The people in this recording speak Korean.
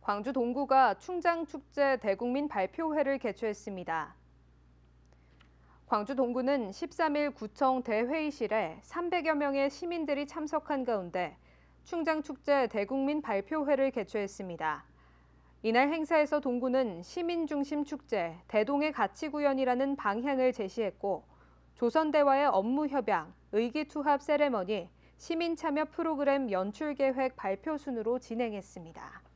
광주 동구가 충장축제 대국민 발표회를 개최했습니다. 광주 동구는 13일 구청 대회의실에 300여 명의 시민들이 참석한 가운데 충장축제 대국민 발표회를 개최했습니다. 이날 행사에서 동구는 시민중심 축제, 대동의 가치구현이라는 방향을 제시했고 조선대와의 업무 협약 의기투합 세레머니, 시민 참여 프로그램 연출 계획 발표 순으로 진행했습니다.